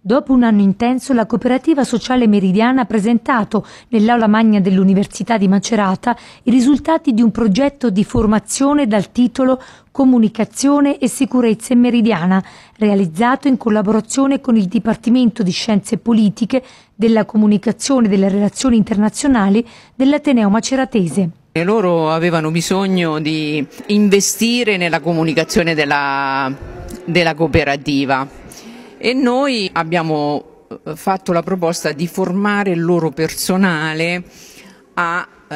Dopo un anno intenso, la Cooperativa Sociale Meridiana ha presentato nell'Aula Magna dell'Università di Macerata i risultati di un progetto di formazione dal titolo Comunicazione e Sicurezza in Meridiana, realizzato in collaborazione con il Dipartimento di Scienze Politiche della Comunicazione e delle Relazioni Internazionali dell'Ateneo Maceratese. Loro avevano bisogno di investire nella comunicazione della, della cooperativa e noi abbiamo eh, fatto la proposta di formare il loro personale a eh,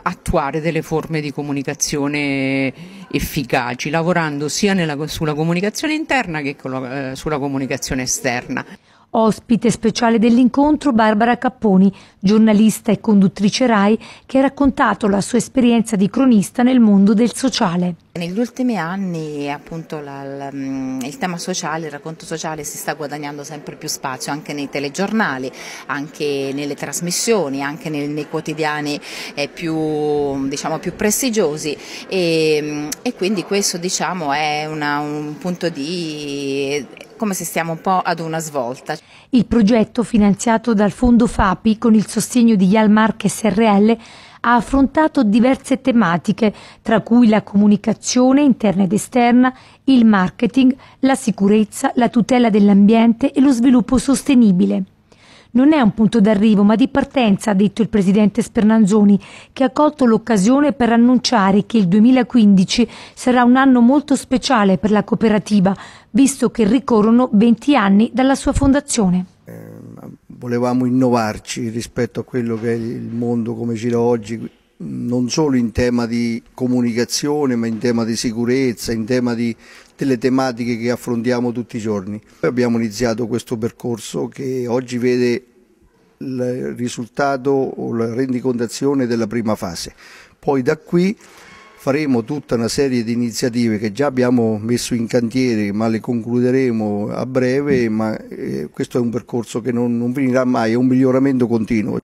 attuare delle forme di comunicazione efficaci, lavorando sia nella, sulla comunicazione interna che la, eh, sulla comunicazione esterna. Ospite speciale dell'incontro Barbara Capponi, giornalista e conduttrice RAI, che ha raccontato la sua esperienza di cronista nel mondo del sociale. Negli ultimi anni appunto, la, la, mm, il tema sociale, il racconto sociale si sta guadagnando sempre più spazio anche nei telegiornali, anche nelle trasmissioni, anche nei, nei quotidiani eh, più, diciamo, più, prestigiosi e, mm, e quindi questo diciamo, è una, un punto di come se stiamo un po' ad una svolta. Il progetto finanziato dal fondo FAPI con il sostegno di Yalmark SRL ha affrontato diverse tematiche, tra cui la comunicazione interna ed esterna, il marketing, la sicurezza, la tutela dell'ambiente e lo sviluppo sostenibile. Non è un punto d'arrivo, ma di partenza, ha detto il presidente Spernanzoni, che ha colto l'occasione per annunciare che il 2015 sarà un anno molto speciale per la cooperativa, visto che ricorrono 20 anni dalla sua fondazione. Eh, volevamo innovarci rispetto a quello che è il mondo come gira oggi, non solo in tema di comunicazione, ma in tema di sicurezza, in tema di delle tematiche che affrontiamo tutti i giorni. Abbiamo iniziato questo percorso che oggi vede il risultato o la rendicontazione della prima fase. Poi da qui faremo tutta una serie di iniziative che già abbiamo messo in cantiere ma le concluderemo a breve ma eh, questo è un percorso che non, non finirà mai, è un miglioramento continuo.